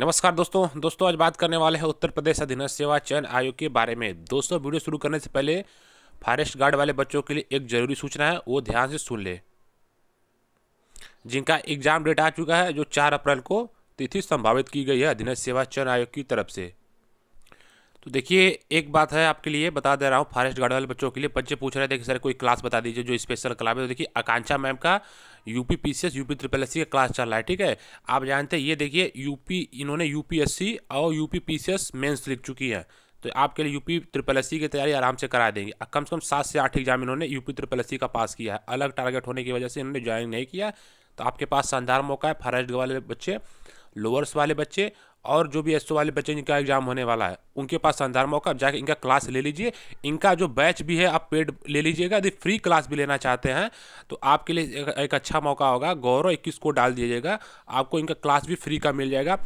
नमस्कार दोस्तों दोस्तों आज बात करने वाले हैं उत्तर प्रदेश अधीन सेवा चयन आयोग के बारे में दोस्तों वीडियो शुरू करने से पहले फॉरेस्ट गार्ड वाले बच्चों के लिए एक जरूरी सूचना है वो ध्यान से सुन ले जिनका एग्जाम डेट आ चुका है जो चार अप्रैल को तिथि संभावित की गई है अधीन सेवा चयन आयोग की तरफ से तो देखिए एक बात है आपके लिए बता दे रहा हूँ फॉरेस्ट गार्ड वाले बच्चों के लिए बच्चे पूछ रहे थे कि सर कोई क्लास बता दीजिए जो स्पेशल क्लास है तो देखिए आकांक्षा मैम का UP PCS UP triple S का क्लास चल रहा है ठीक है आप जानते हैं ये देखिए यूपी इन्होंने यूपीएससी और यूपी पीसीएस मेंस लिख चुकी है तो आपके लिए यूपी ट्रिपल एस की तैयारी आराम से करा देंगे कम से कम सात से आठ एग्जाम इन्होंने यूपी ट्रिपल एस का पास किया है अलग टारगेट होने की वजह से इन्होंने ज्वाइन नहीं किया तो आपके पास शानदार मौका है फॉरेस्ट वाले बच्चे लोअर्स वाले बच्चे और जो भी एस वाले बच्चे जिनका एग्जाम होने वाला है उनके पास शानदार मौका आप जाके इनका क्लास ले लीजिए इनका जो बैच भी है आप पेड ले लीजिएगा यदि फ्री क्लास भी लेना चाहते हैं तो आपके लिए एक अच्छा मौका होगा गौरव इक्कीस को डाल दीजिएगा आपको इनका क्लास भी फ्री का मिल जाएगा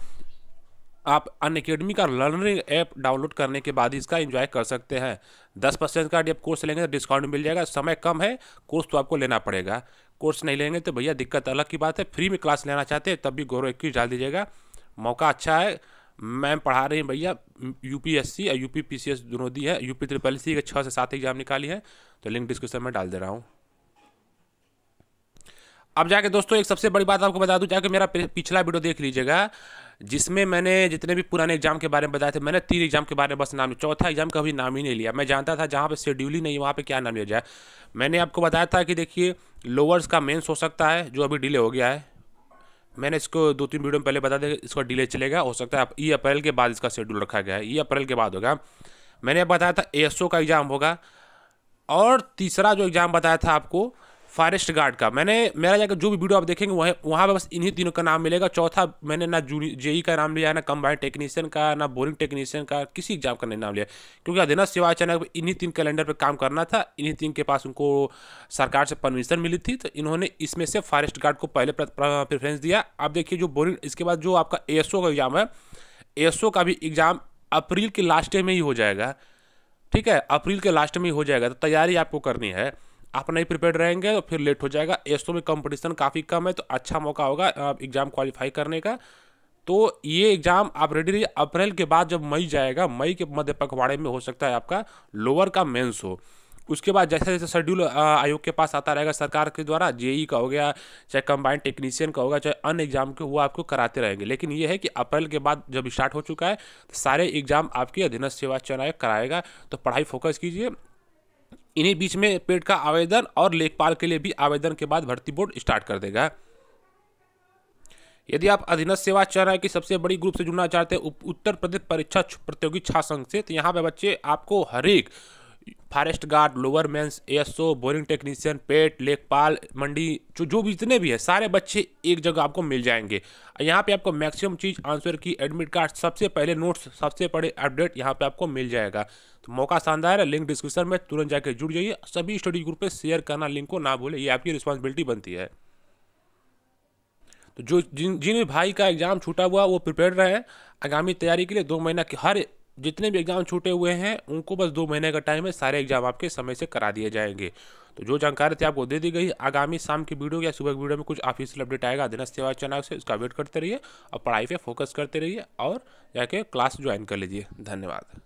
आप अन अकेडमी का लर्निंग ऐप डाउनलोड करने के बाद इसका एंजॉय कर सकते हैं दस परसेंट का जब कोर्स लेंगे तो डिस्काउंट मिल जाएगा समय कम है कोर्स तो आपको लेना पड़ेगा कोर्स नहीं लेंगे तो भैया दिक्कत अलग की बात है फ्री में क्लास लेना चाहते हैं तब भी गौरव इक्कीस डाल दीजिएगा मौका अच्छा है मैम पढ़ा रही हैं भैया यूपीएससी और यूपी पीसीएस दोनों दी है यूपी त्रिपल सी के छः से सात एग्जाम निकाली है तो लिंक डिस्क्रिप्शन में डाल दे रहा हूँ अब जाके दोस्तों एक सबसे बड़ी बात आपको बता दूं जाके मेरा पिछला वीडियो देख लीजिएगा जिसमें मैंने जितने भी पुराने एग्जाम के बारे में बताए थे मैंने तीन एग्जाम के बारे में बस नाम लिया चौथा एग्जाम कभी नाम ही नहीं लिया मैं जानता था जहाँ पर शेड्यूल ही नहीं वहाँ पर क्या नाम लिया जाए मैंने आपको बताया था कि देखिए लोअर्स का मेंस हो सकता है जो अभी डिले हो गया है मैंने इसको दो तीन वीडियो में पहले बता दिया इसका डिले चलेगा हो सकता है ई अप्रैल के बाद इसका शेड्यूल रखा गया है ई अप्रैल के बाद होगा मैंने बताया था एएसओ का एग्ज़ाम होगा और तीसरा जो एग्ज़ाम बताया था आपको फॉरेस्ट गार्ड का मैंने मेरा जाकर जो भी वीडियो आप देखेंगे वहीं वहाँ पर बस इन्हीं तीनों का नाम मिलेगा चौथा मैंने ना जू जेई का नाम लिया ना कम्बाइंड टेक्नीशियन का ना बोरिंग टेक्नीशियन का किसी एग्जाम का नहीं नाम लिया क्योंकि अधिनाथ सेवा अचानक इन्हीं तीन कैलेंडर पर काम करना था इन्हीं तीन के पास उनको सरकार से परमिशन मिली थी तो इन्होंने इसमें से फॉरेस्ट गार्ड को पहले प्रेफरेंस दिया आप देखिए जो बोरिंग इसके बाद जो आपका ए का एग्ज़ाम है ए का भी एग्ज़ाम अप्रैल के लास्ट में ही हो जाएगा ठीक है अप्रैल के लास्ट में ही हो जाएगा तो तैयारी आपको करनी है आप नहीं प्रिपेयर रहेंगे तो फिर लेट हो जाएगा एस में कंपटीशन काफ़ी कम है तो अच्छा मौका होगा एग्ज़ाम क्वालिफाई करने का तो ये एग्ज़ाम आप रेडी रहिए अप्रैल के बाद जब मई जाएगा मई के मध्य पखवाड़े में हो सकता है आपका लोअर का मेंस हो उसके बाद जैसे जैसे शेड्यूल आयोग के पास आता रहेगा सरकार के द्वारा जेई का हो गया चाहे कंबाइंड टेक्नीशियन का होगा चाहे अन्य एग्जाम के वो आपको कराते रहेंगे लेकिन ये है कि अप्रैल के बाद जब स्टार्ट हो चुका है तो सारे एग्जाम आपके अधीनस्थ सेवा चयन आयोग कराएगा तो पढ़ाई फोकस कीजिए इन्हीं बीच में पेट का आवेदन और लेखपाल के लिए भी आवेदन के बाद भर्ती बोर्ड स्टार्ट कर देगा यदि आप अधीनस्थ सेवा चरण की सबसे बड़ी ग्रुप से जुड़ना चाहते हैं उत्तर प्रदेश परीक्षा प्रतियोगी छात्र संघ से तो यहाँ पे बच्चे आपको हरेक forest guard lower S O boring technician पेट लेखपाल मंडी जो जो भी जितने भी है सारे बच्चे एक जगह आपको मिल जाएंगे यहाँ पे आपको मैक्सिमम चीज़ आंसर की एडमिट कार्ड सबसे पहले नोट्स सबसे बड़े अपडेट यहाँ पे आपको मिल जाएगा तो मौका शानदार है लिंक डिस्क्रिप्शन में तुरंत जाकर जुड़ जाइए सभी स्टडी ग्रुप पर शेयर करना लिंक को ना भूलें ये आपकी रिस्पॉन्सिबिलिटी बनती है तो जो जिन जिन भाई का एग्ज़ाम छूटा हुआ वो प्रिपेयर रहे आगामी तैयारी के लिए दो महीना की हर जितने भी एग्ज़ाम छूटे हुए हैं उनको बस दो महीने का टाइम है सारे एग्ज़ाम आपके समय से करा दिए जाएंगे तो जो जानकारी थी आपको दे दी गई आगामी शाम की वीडियो या सुबह की वीडियो में कुछ ऑफिशियल अपडेट आएगा दिन सेवा चैनल से उसका वेट करते रहिए और पढ़ाई पर फोकस करते रहिए और जाके क्लास ज्वाइन कर लीजिए धन्यवाद